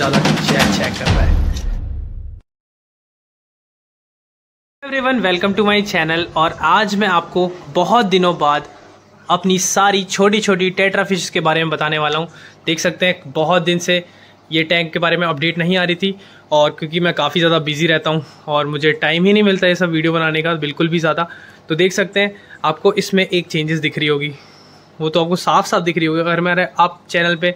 ज़्यादा check check कर रहा है everyone welcome to my channel और आज मैं आपको बहुत दिनों बाद अपनी सारी छोटी छोटी टेट्रा फिश के बारे में बताने वाला हूँ देख सकते हैं बहुत दिन से ये टैंक के बारे में अपडेट नहीं आ रही थी और क्योंकि मैं काफ़ी ज़्यादा बिजी रहता हूँ और मुझे टाइम ही नहीं मिलता ये सब वीडियो बनाने का बिल्कुल भी ज़्यादा तो देख सकते हैं आपको इसमें एक चेंजेस दिख रही होगी वो तो आपको साफ साफ दिख रही होगी अगर मेरे आप चैनल पर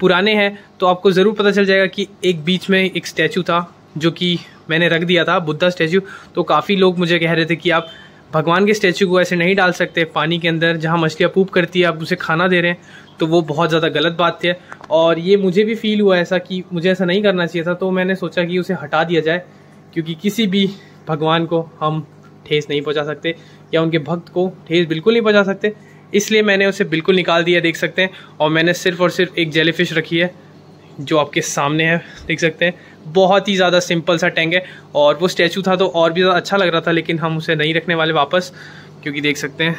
पुराने हैं तो आपको ज़रूर पता चल जाएगा कि एक बीच में एक स्टैचू था जो कि मैंने रख दिया था बुद्धा स्टैचू तो काफ़ी लोग मुझे कह रहे थे कि आप भगवान के स्टैचू को ऐसे नहीं डाल सकते पानी के अंदर जहाँ मछलियाँ पूप करती है आप उसे खाना दे रहे हैं तो वो बहुत ज़्यादा गलत बात थी और ये मुझे भी फील हुआ ऐसा कि मुझे ऐसा नहीं करना चाहिए था तो मैंने सोचा कि उसे हटा दिया जाए क्योंकि किसी भी भगवान को हम ठेस नहीं पहुंचा सकते या उनके भक्त को ठेस बिल्कुल नहीं पहुंचा सकते इसलिए मैंने उसे बिल्कुल निकाल दिया देख सकते हैं और मैंने सिर्फ़ और सिर्फ एक जेलीफिश रखी है जो आपके सामने है देख सकते हैं बहुत ही ज़्यादा सिंपल सा टैंक है और वो स्टैचू था तो और भी ज़्यादा अच्छा लग रहा था लेकिन हम उसे नहीं रखने वाले वापस क्योंकि देख सकते हैं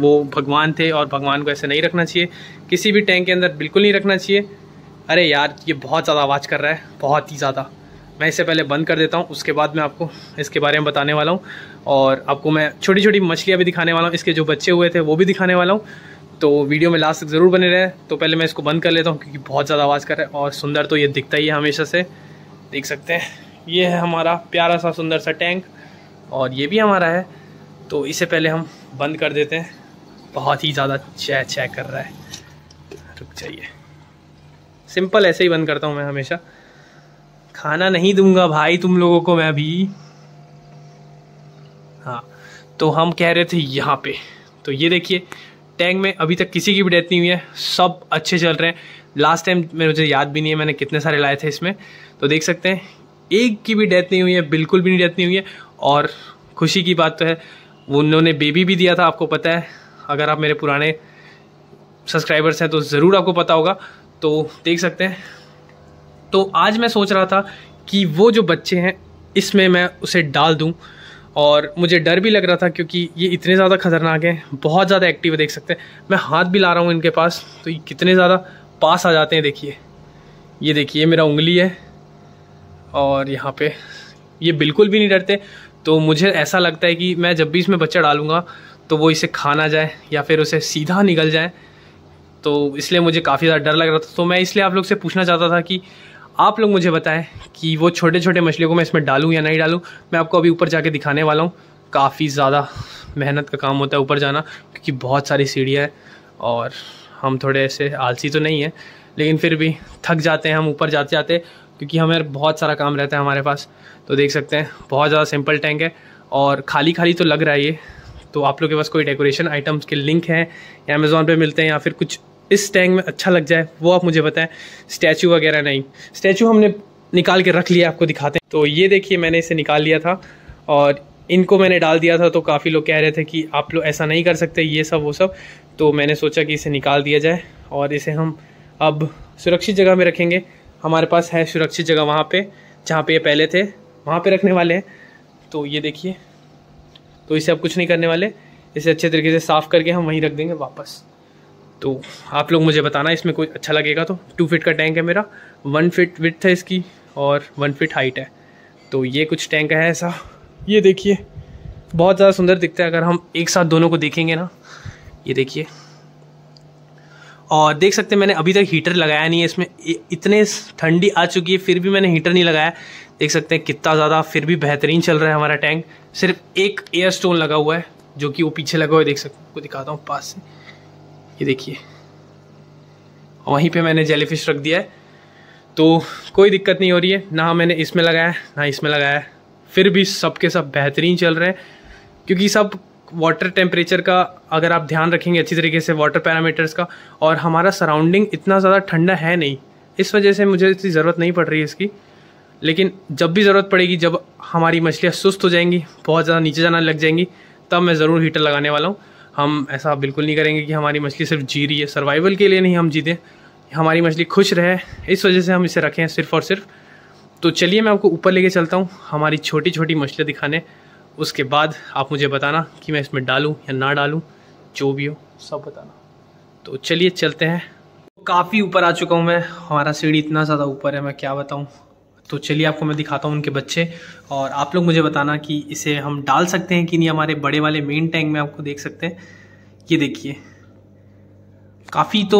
वो भगवान थे और भगवान को ऐसे नहीं रखना चाहिए किसी भी टैंक के अंदर बिल्कुल नहीं रखना चाहिए अरे यार ये बहुत ज़्यादा आवाज़ कर रहा है बहुत ही ज़्यादा मैं इसे पहले बंद कर देता हूँ उसके बाद मैं आपको इसके बारे में बताने वाला हूँ और आपको मैं छोटी छोटी मछलियाँ भी दिखाने वाला हूँ इसके जो बच्चे हुए थे वो भी दिखाने वाला हूँ तो वीडियो में लास्ट तक ज़रूर बने रहे तो पहले मैं इसको बंद कर लेता हूँ क्योंकि बहुत ज़्यादा आवाज़ कर रहा है और सुंदर तो ये दिखता ही है हमेशा से देख सकते हैं ये है हमारा प्यारा सा सुंदर सा टैंक और ये भी हमारा है तो इसे पहले हम बंद कर देते हैं बहुत ही ज़्यादा चै चै कर रहा है रुक जाइए सिंपल ऐसे ही बंद करता हूँ मैं हमेशा खाना नहीं दूंगा भाई तुम लोगों को मैं अभी हाँ तो हम कह रहे थे यहाँ पे तो ये देखिए टैंक में अभी तक किसी की भी डेथ नहीं हुई है सब अच्छे चल रहे हैं लास्ट टाइम मेरे मुझे याद भी नहीं है मैंने कितने सारे लाए थे इसमें तो देख सकते हैं एक की भी डेथ नहीं हुई है बिल्कुल भी नहीं डेथ नहीं हुई है और खुशी की बात तो है उन्होंने बेबी भी दिया था आपको पता है अगर आप मेरे पुराने सब्सक्राइबर्स हैं तो ज़रूर आपको पता होगा तो देख सकते हैं तो आज मैं सोच रहा था कि वो जो बच्चे हैं इसमें मैं उसे डाल दूँ और मुझे डर भी लग रहा था क्योंकि ये इतने ज़्यादा खतरनाक हैं बहुत ज़्यादा एक्टिव देख सकते हैं मैं हाथ भी ला रहा हूँ इनके पास तो ये कितने ज़्यादा पास आ जाते हैं देखिए ये देखिए मेरा उंगली है और यहाँ पे ये बिल्कुल भी नहीं डरते तो मुझे ऐसा लगता है कि मैं जब भी इसमें बच्चा डालूँगा तो वो इसे खा ना जाए या फिर उसे सीधा निकल जाए तो इसलिए मुझे काफ़ी ज़्यादा डर लग रहा था तो मैं इसलिए आप लोग से पूछना चाहता था कि आप लोग मुझे बताएं कि वो छोटे छोटे मछलियों को मैं इसमें डालूँ या नहीं डालूँ मैं आपको अभी ऊपर जाके दिखाने वाला हूँ काफ़ी ज़्यादा मेहनत का काम होता है ऊपर जाना क्योंकि बहुत सारी सीढ़ियाँ हैं और हम थोड़े ऐसे आलसी तो नहीं हैं लेकिन फिर भी थक जाते हैं हम ऊपर जाते जाते क्योंकि हमें बहुत सारा काम रहता है हमारे पास तो देख सकते हैं बहुत ज़्यादा सिंपल टैंक है और खाली खाली तो लग रहा है ये तो आप लोग के पास कोई डेकोरेशन आइटम्स के लिंक हैं या अमेज़ोन पे मिलते हैं या फिर कुछ इस टैंक में अच्छा लग जाए वो आप मुझे बताएं स्टैचू वगैरह नहीं स्टैचू हमने निकाल के रख लिया आपको दिखाते हैं तो ये देखिए मैंने इसे निकाल लिया था और इनको मैंने डाल दिया था तो काफ़ी लोग कह रहे थे कि आप लोग ऐसा नहीं कर सकते ये सब वो सब तो मैंने सोचा कि इसे निकाल दिया जाए और इसे हम अब सुरक्षित जगह में रखेंगे हमारे पास है सुरक्षित जगह वहाँ पर जहाँ पर ये पहले थे वहाँ पर रखने वाले हैं तो ये देखिए तो इसे अब कुछ नहीं करने वाले इसे अच्छे तरीके से साफ़ करके हम वहीं रख देंगे वापस तो आप लोग मुझे बताना इसमें कोई अच्छा लगेगा तो टू फिट का टैंक है मेरा वन फिट विथ है इसकी और वन फिट हाइट है तो ये कुछ टैंक है ऐसा ये देखिए बहुत ज़्यादा सुंदर दिखता है अगर हम एक साथ दोनों को देखेंगे ना ये देखिए और देख सकते हैं मैंने अभी तक हीटर लगाया नहीं है इसमें इतने ठंडी आ चुकी है फिर भी मैंने हीटर नहीं लगाया देख सकते हैं कितना ज़्यादा फिर भी बेहतरीन चल रहा है हमारा टैंक सिर्फ एक एयर स्टोन लगा हुआ है जो कि वो पीछे लगा हुआ है देख सकते हैं आपको दिखाता हूँ पास से ये देखिए वहीं पे मैंने जेलीफिश रख दिया है तो कोई दिक्कत नहीं हो रही है ना मैंने इसमें लगाया ना इसमें लगाया फिर भी सब के सब बेहतरीन चल रहे हैं क्योंकि सब वाटर टेम्परेचर का अगर आप ध्यान रखेंगे अच्छी तरीके से वाटर पैरामीटर्स का और हमारा सराउंडिंग इतना ज़्यादा ठंडा है नहीं इस वजह से मुझे इतनी ज़रूरत नहीं पड़ रही है इसकी लेकिन जब भी ज़रूरत पड़ेगी जब हमारी मछलियाँ सुस्त हो जाएंगी बहुत ज़्यादा नीचे जाना लग जाएंगी तब मैं ज़रूर हीटर लगाने वाला हूँ हम ऐसा बिल्कुल नहीं करेंगे कि हमारी मछली सिर्फ जी रही है सर्वाइवल के लिए नहीं हम जीते हमारी मछली खुश रहे इस वजह से हम इसे रखें सिर्फ और सिर्फ तो चलिए मैं आपको ऊपर लेके चलता हूँ हमारी छोटी छोटी मछलियाँ दिखाने उसके बाद आप मुझे बताना कि मैं इसमें डालूँ या ना डालूँ जो भी हो सब बताना तो चलिए चलते हैं काफ़ी ऊपर आ चुका हूँ मैं हमारा सीढ़ी इतना ज़्यादा ऊपर है मैं क्या बताऊँ तो चलिए आपको मैं दिखाता हूँ उनके बच्चे और आप लोग मुझे बताना कि इसे हम डाल सकते हैं कि नहीं हमारे बड़े वाले मेन टैंक में आपको देख सकते हैं ये देखिए काफ़ी तो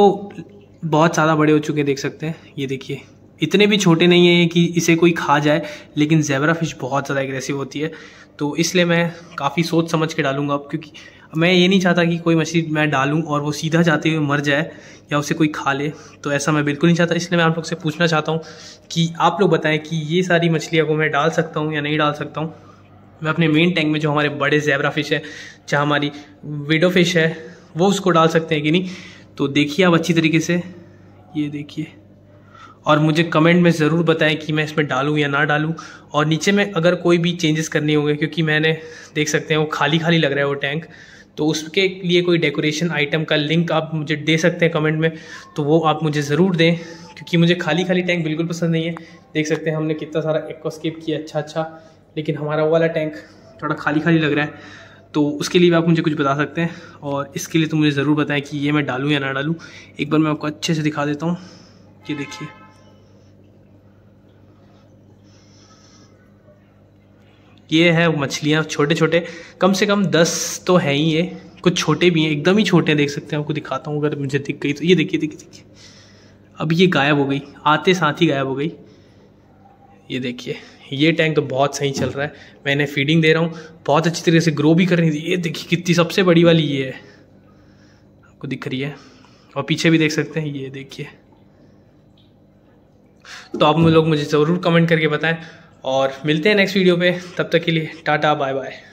बहुत ज़्यादा बड़े हो चुके हैं देख सकते हैं ये देखिए इतने भी छोटे नहीं हैं कि इसे कोई खा जाए लेकिन जेबरा फिश बहुत ज़्यादा एग्रेसिव होती है तो इसलिए मैं काफ़ी सोच समझ के डालूंगा अब क्योंकि मैं ये नहीं चाहता कि कोई मछली मैं डालूँ और वो सीधा जाते हुए मर जाए या उसे कोई खा ले तो ऐसा मैं बिल्कुल नहीं चाहता इसलिए मैं आप लोग से पूछना चाहता हूँ कि आप लोग बताएं कि ये सारी मछलियाँ को मैं डाल सकता हूँ या नहीं डाल सकता हूँ मैं अपने मेन टैंक में जो हमारे बड़े जैबरा फिश है जहाँ हमारी विडो फिश है वो उसको डाल सकते हैं कि नहीं तो देखिए आप अच्छी तरीके से ये देखिए और मुझे कमेंट में ज़रूर बताएं कि मैं इसमें डालूं या ना डालूं और नीचे में अगर कोई भी चेंजेस करने होंगे क्योंकि मैंने देख सकते हैं वो खाली खाली लग रहा है वो टैंक तो उसके लिए कोई डेकोरेशन आइटम का लिंक आप मुझे दे सकते हैं कमेंट में तो वो आप मुझे ज़रूर दें क्योंकि मुझे खाली खाली टैंक बिल्कुल पसंद नहीं है देख सकते हैं हमने कितना सारा एक्वास्केप किया अच्छा अच्छा लेकिन हमारा वाला टैंक थोड़ा खाली खाली लग रहा है तो उसके लिए भी आप मुझे कुछ बता सकते हैं और इसके लिए तो मुझे ज़रूर बताएं कि ये मैं डालूँ या ना डालूँ एक बार मैं आपको अच्छे से दिखा देता हूँ ये देखिए ये है मछलियाँ छोटे छोटे कम से कम दस तो है ही ये कुछ छोटे भी हैं एकदम ही छोटे हैं देख सकते हैं आपको दिखाता हूँ अगर मुझे दिख गई तो ये देखिए देखिए देखिए अब ये गायब हो गई आते साथ ही गायब हो गई ये देखिए ये टैंक तो बहुत सही चल रहा है मैं इन्हें फीडिंग दे रहा हूँ बहुत अच्छी तरीके से ग्रो भी कर रही थी ये देखिए कितनी सबसे बड़ी वाली ये है आपको दिख रही है और पीछे भी देख सकते हैं ये देखिए तो आप लोग मुझे ज़रूर कमेंट करके बताएं और मिलते हैं नेक्स्ट वीडियो पे तब तक के लिए टाटा बाय बाय